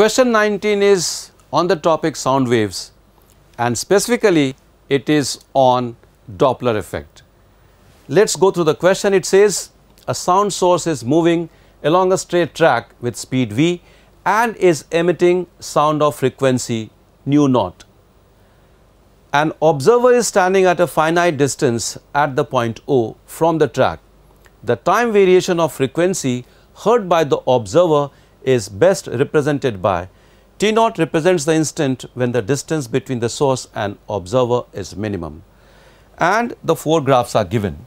Question 19 is on the topic sound waves and specifically it is on Doppler effect. Let us go through the question. It says a sound source is moving along a straight track with speed v and is emitting sound of frequency nu naught. An observer is standing at a finite distance at the point O from the track. The time variation of frequency heard by the observer is best represented by T naught represents the instant when the distance between the source and observer is minimum and the four graphs are given.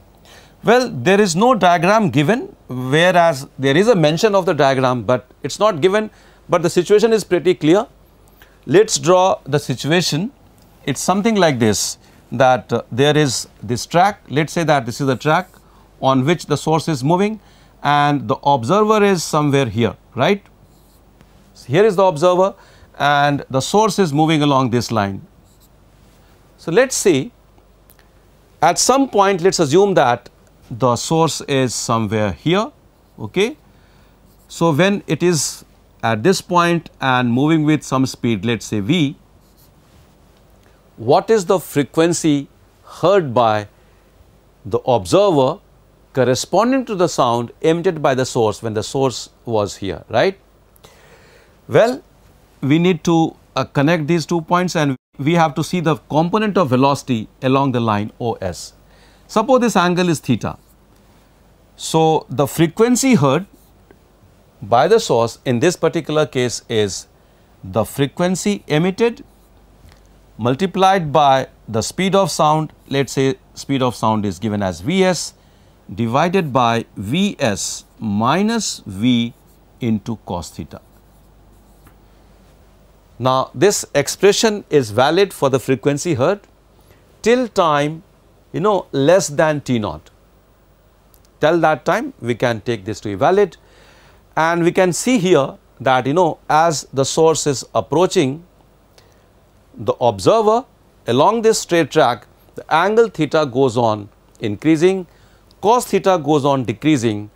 Well, there is no diagram given whereas there is a mention of the diagram but it is not given but the situation is pretty clear. Let us draw the situation. It is something like this that uh, there is this track. Let us say that this is the track on which the source is moving and the observer is somewhere here, right? So, here is the observer and the source is moving along this line. So, let us see at some point let us assume that the source is somewhere here. Okay. So, when it is at this point and moving with some speed let us say v, what is the frequency heard by the observer corresponding to the sound emitted by the source when the source was here right. Well, we need to uh, connect these two points and we have to see the component of velocity along the line OS. Suppose this angle is theta. So, the frequency heard by the source in this particular case is the frequency emitted multiplied by the speed of sound let us say speed of sound is given as Vs divided by Vs minus V into cos theta. Now, this expression is valid for the frequency heard till time you know less than T naught. Till that time we can take this to be valid and we can see here that you know as the source is approaching the observer along this straight track the angle theta goes on increasing cos theta goes on decreasing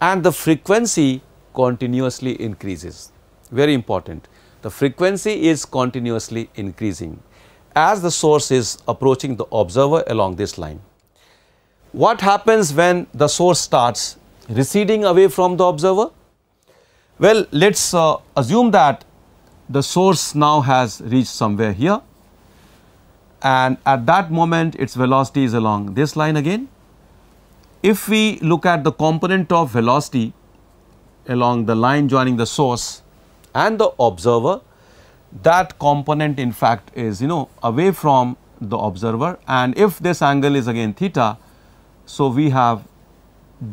and the frequency continuously increases very important the frequency is continuously increasing as the source is approaching the observer along this line. What happens when the source starts receding away from the observer? Well, let us uh, assume that the source now has reached somewhere here and at that moment its velocity is along this line again. If we look at the component of velocity along the line joining the source, and the observer that component in fact is you know away from the observer and if this angle is again theta so we have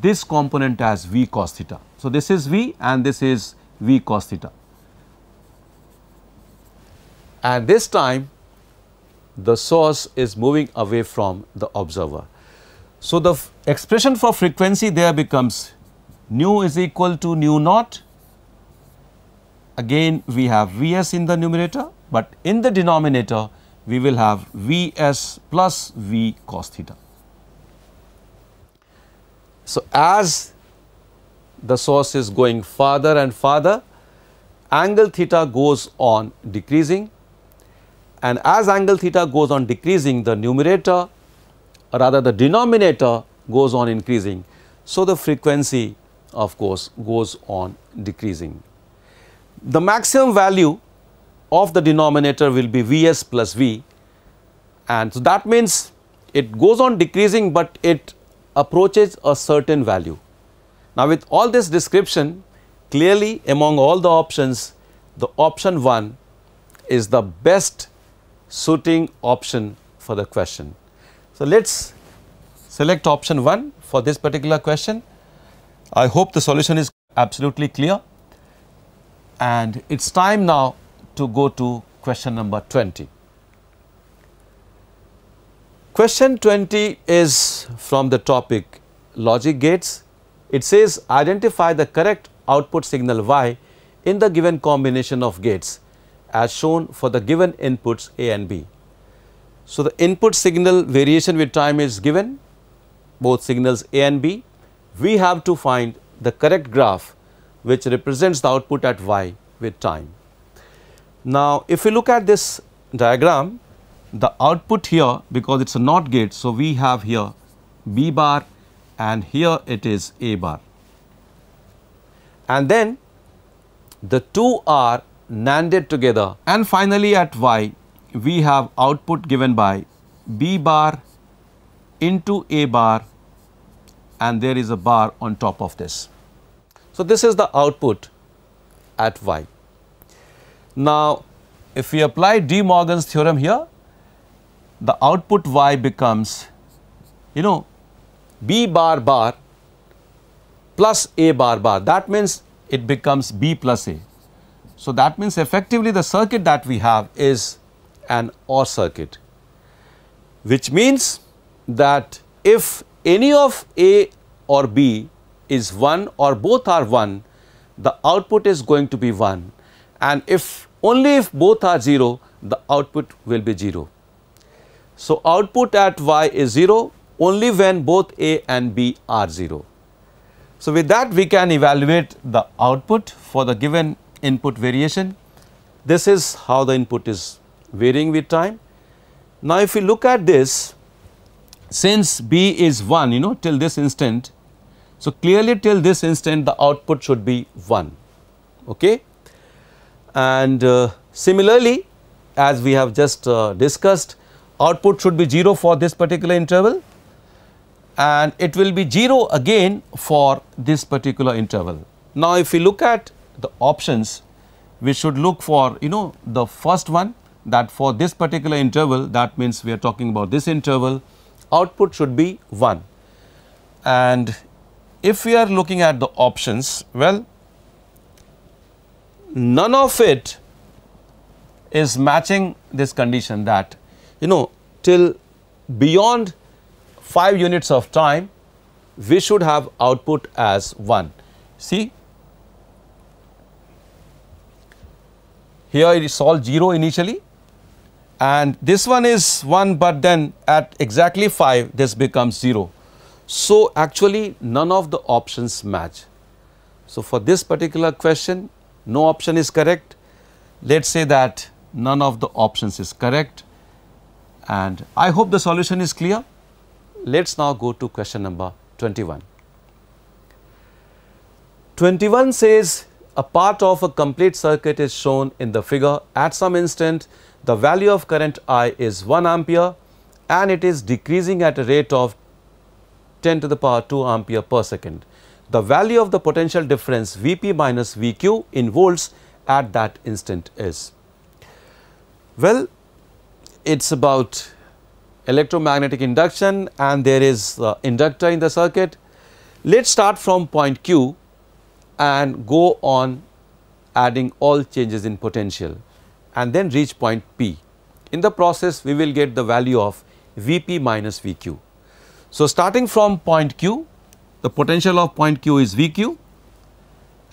this component as v cos theta. So, this is v and this is v cos theta and this time the source is moving away from the observer. So, the expression for frequency there becomes nu is equal to nu naught again we have Vs in the numerator, but in the denominator we will have Vs plus V cos theta. So, as the source is going farther and farther, angle theta goes on decreasing and as angle theta goes on decreasing the numerator or rather the denominator goes on increasing. So, the frequency of course goes on decreasing the maximum value of the denominator will be Vs plus V and so that means it goes on decreasing but it approaches a certain value. Now with all this description clearly among all the options the option 1 is the best suiting option for the question. So let us select option 1 for this particular question. I hope the solution is absolutely clear. And it is time now to go to question number 20. Question 20 is from the topic logic gates. It says identify the correct output signal Y in the given combination of gates as shown for the given inputs A and B. So, the input signal variation with time is given both signals A and B. We have to find the correct graph which represents the output at y with time. Now, if we look at this diagram, the output here because it is a NOT gate. So, we have here B bar and here it is A bar. And then the two are NANDed together and finally at Y we have output given by B bar into A bar and there is a bar on top of this. So, this is the output at y. Now, if we apply De Morgan's theorem here, the output y becomes, you know, b bar bar plus a bar bar. That means it becomes b plus a. So, that means effectively the circuit that we have is an OR circuit, which means that if any of a or b is 1 or both are 1, the output is going to be 1 and if only if both are 0, the output will be 0. So, output at y is 0 only when both a and b are 0. So, with that we can evaluate the output for the given input variation. This is how the input is varying with time. Now, if we look at this, since b is 1, you know, till this instant, so, clearly till this instant the output should be 1 okay and uh, similarly as we have just uh, discussed output should be 0 for this particular interval and it will be 0 again for this particular interval. Now if we look at the options we should look for you know the first one that for this particular interval that means we are talking about this interval output should be 1 and if we are looking at the options, well, none of it is matching this condition that, you know, till beyond 5 units of time, we should have output as 1. See, here it is all 0 initially and this one is 1 but then at exactly 5 this becomes 0. So, actually none of the options match. So, for this particular question no option is correct. Let us say that none of the options is correct and I hope the solution is clear. Let us now go to question number 21. 21 says a part of a complete circuit is shown in the figure at some instant the value of current I is 1 ampere and it is decreasing at a rate of 10 to the power 2 ampere per second. The value of the potential difference Vp minus Vq in volts at that instant is. Well, it is about electromagnetic induction and there is the inductor in the circuit. Let us start from point Q and go on adding all changes in potential and then reach point P. In the process, we will get the value of Vp minus Vq. So, starting from point Q, the potential of point Q is VQ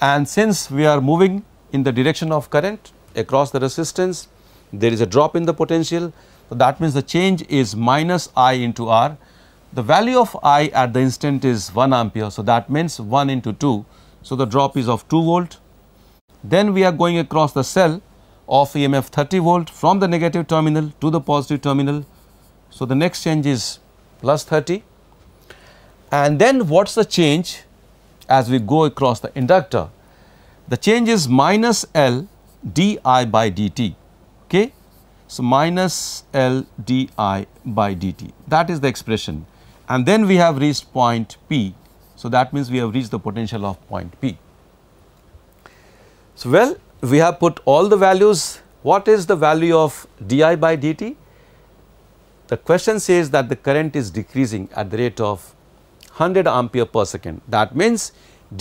and since we are moving in the direction of current across the resistance, there is a drop in the potential. So, that means the change is minus I into R. The value of I at the instant is 1 ampere. So, that means 1 into 2. So, the drop is of 2 volt. Then we are going across the cell of EMF 30 volt from the negative terminal to the positive terminal. So, the next change is plus 30 and then what is the change as we go across the inductor? The change is minus L di by dt, okay. So, minus L di by dt that is the expression and then we have reached point P. So, that means we have reached the potential of point P. So, well we have put all the values what is the value of di by dt? The question says that the current is decreasing at the rate of 100 ampere per second. That means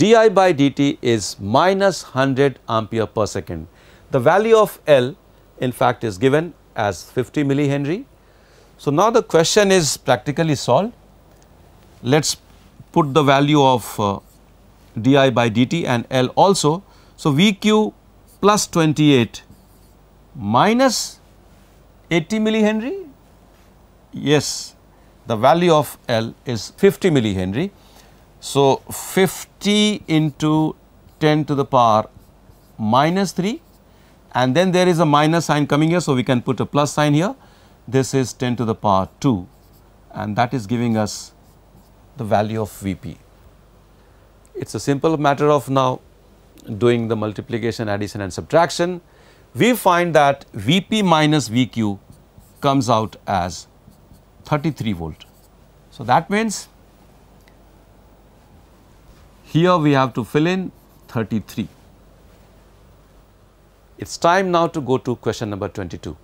di by dt is minus 100 ampere per second. The value of L in fact is given as 50 millihenry. So now the question is practically solved. Let us put the value of uh, di by dt and L also. So Vq plus 28 minus 80 millihenry? Yes, the value of L is 50 millihenry. So, 50 into 10 to the power minus 3 and then there is a minus sign coming here. So, we can put a plus sign here this is 10 to the power 2 and that is giving us the value of Vp. It is a simple matter of now doing the multiplication, addition and subtraction. We find that Vp minus Vq comes out as 33 volt. So, that means here we have to fill in 33. It is time now to go to question number 22.